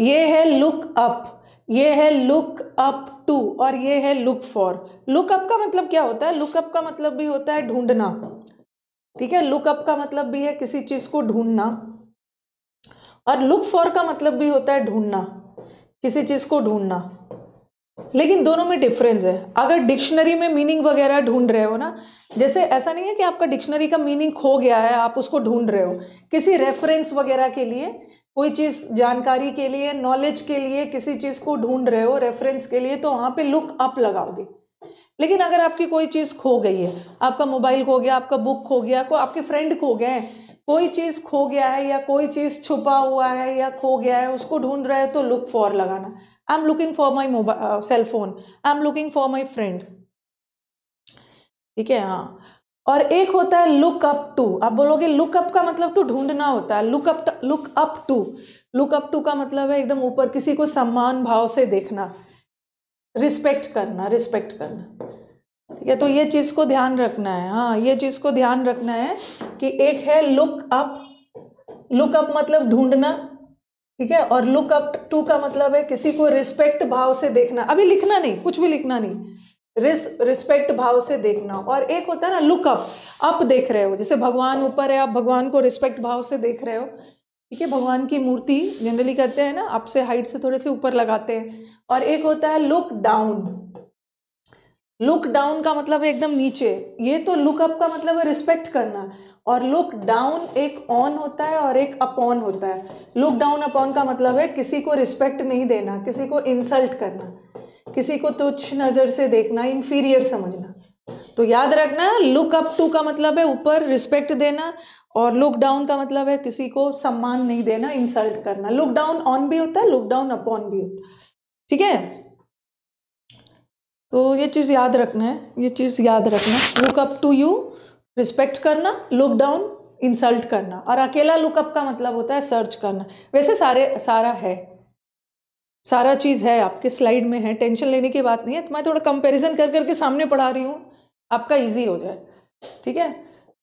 ये है look up ये है लुक अप टू और ये है लुक फॉर लुक अप का मतलब क्या होता है लुक अप का मतलब भी होता है ढूंढना ठीक है लुक अप का मतलब भी है किसी चीज़ को ढूंढना और लुक फॉर का मतलब भी होता है ढूंढना किसी चीज़ को ढूंढना लेकिन दोनों में डिफरेंस है अगर डिक्शनरी में मीनिंग वगैरह ढूंढ रहे हो ना जैसे ऐसा नहीं है कि आपका डिक्शनरी का मीनिंग खो गया है आप उसको ढूंढ रहे हो किसी रेफरेंस वगैरह के लिए कोई चीज़ जानकारी के लिए नॉलेज के लिए किसी चीज़ को ढूंढ रहे हो रेफरेंस के लिए तो वहाँ पे लुक अप लगाओगे लेकिन अगर आपकी कोई चीज़ खो गई है आपका मोबाइल खो गया आपका बुक खो गया को आपके फ्रेंड खो गए कोई चीज़ खो गया है या कोई चीज़ छुपा हुआ है या खो गया है उसको ढूंढ रहे हो तो लुक फॉर लगाना am looking for my mobile cell phone I am looking for my friend ठीक है हाँ और एक होता है लुक अप टू आप बोलोगे लुक अप का मतलब तो ढूंढना होता है look up look up to look up to का मतलब है एकदम ऊपर किसी को सम्मान भाव से देखना रिस्पेक्ट करना रिस्पेक्ट करना ठीक है तो ये चीज़ को ध्यान रखना है हाँ ये चीज़ को ध्यान रखना है कि एक है लुक अप लुक अप मतलब ढूंढना ठीक है और लुक अप टू का मतलब है किसी को रिस्पेक्ट भाव से देखना अभी लिखना नहीं कुछ भी लिखना नहीं रिस रिस्पेक्ट भाव से देखना और एक होता है ना लुक अप अप देख रहे हो जैसे भगवान ऊपर है आप भगवान को रिस्पेक्ट भाव से देख रहे हो ठीक है भगवान की मूर्ति जनरली करते हैं ना आपसे हाइट से थोड़े से ऊपर लगाते हैं और एक होता है लुक डाउन लुक डाउन का मतलब है एकदम नीचे ये तो लुक अप का मतलब है रिस्पेक्ट करना और लुक डाउन एक ऑन होता है और एक अपॉन होता है लुक डाउन अपॉन का मतलब है किसी को रिस्पेक्ट नहीं देना किसी को इंसल्ट करना किसी को तुच्छ नज़र से देखना इन्फीरियर समझना तो याद रखना लुक अप टू का मतलब है ऊपर रिस्पेक्ट देना और लुक डाउन का मतलब है किसी को सम्मान नहीं देना इंसल्ट करना लुक डाउन ऑन भी होता है लुक डाउन अपॉन भी होता है ठीक है तो ये चीज़ याद रखना है ये चीज़ याद रखना look up to you respect करना लुक डाउन इंसल्ट करना और अकेला लुकअप का मतलब होता है सर्च करना वैसे सारे सारा है सारा चीज़ है आपके स्लाइड में है टेंशन लेने की बात नहीं है तो मैं थोड़ा कंपैरिजन कर करके सामने पढ़ा रही हूँ आपका इजी हो जाए ठीक है